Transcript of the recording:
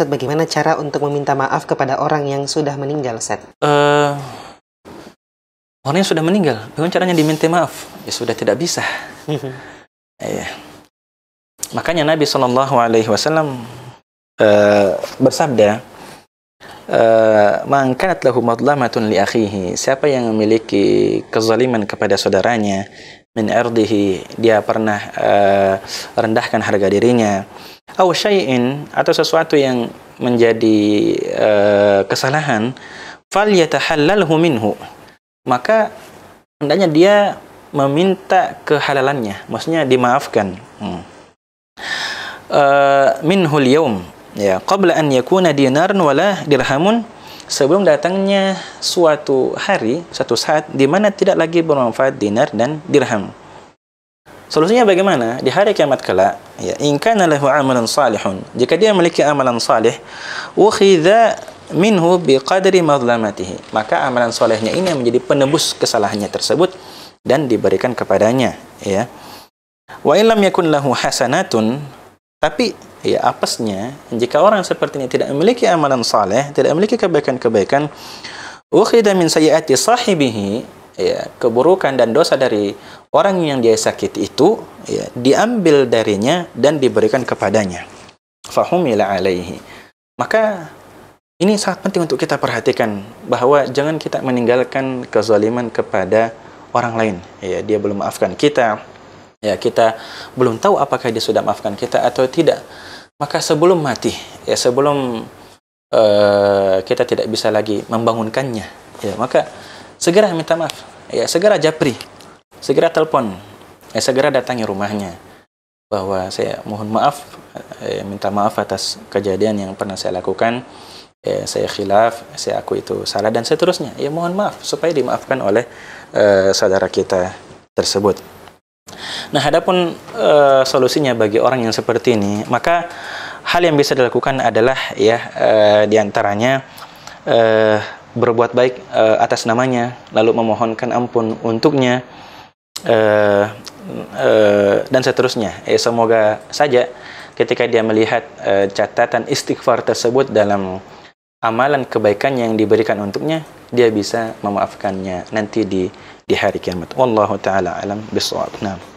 Set, bagaimana cara untuk meminta maaf kepada orang yang sudah meninggal, Set? Uh, orang yang sudah meninggal, bagaimana caranya diminta maaf? Ya sudah tidak bisa. eh, Makanya Nabi saw uh, eh, bersabda, Eh, man lahu madlamatun li akhihi siapa yang memiliki kezaliman kepada saudaranya min ardihi dia pernah uh, rendahkan harga dirinya atau syai'in atau sesuatu yang menjadi uh, kesalahan fal yatahallalhu minhu maka hendaknya dia meminta kehalalannya maksudnya dimaafkan hmm. uh, minhu yaum ya qabla an yakuna dinarun wala dirhamun sebelum datangnya suatu hari suatu saat di mana tidak lagi bermanfaat dinar dan dirham solusinya bagaimana di hari kiamat kelak ya in kana lahu amalan salihun jika dia memiliki amalan salih ukhidha minhu biqadri madlamatihi maka amalan salehnya ini menjadi penebus kesalahannya tersebut dan diberikan kepadanya ya wa in lam yakun lahu hasanatun tapi ya apesnya jika orang seperti ini tidak memiliki amalan saleh tidak memiliki kebaikan-kebaikan ukhida min sayyiati sahibihi ya keburukan dan dosa dari orang yang dia sakit itu ya, diambil darinya dan diberikan kepadanya fahumila alaihi maka ini sangat penting untuk kita perhatikan bahwa jangan kita meninggalkan kezaliman kepada orang lain ya dia belum maafkan kita ya kita belum tahu apakah dia sudah maafkan kita atau tidak maka sebelum mati ya sebelum uh, kita tidak bisa lagi membangunkannya ya maka segera minta maaf ya segera japri segera telepon ya segera datangi rumahnya bahwa saya mohon maaf ya, minta maaf atas kejadian yang pernah saya lakukan ya, saya khilaf saya aku itu salah dan seterusnya ya mohon maaf supaya dimaafkan oleh uh, saudara kita tersebut Nah, adapun e, solusinya bagi orang yang seperti ini, maka hal yang bisa dilakukan adalah ya e, eh, diantaranya e, eh, berbuat baik e, atas namanya, lalu memohonkan ampun untuknya e, e, dan seterusnya. E, semoga saja ketika dia melihat e, catatan istighfar tersebut dalam amalan kebaikan yang diberikan untuknya, dia bisa memaafkannya nanti di di hari kiamat. Wallahu taala alam bisawab. Nah.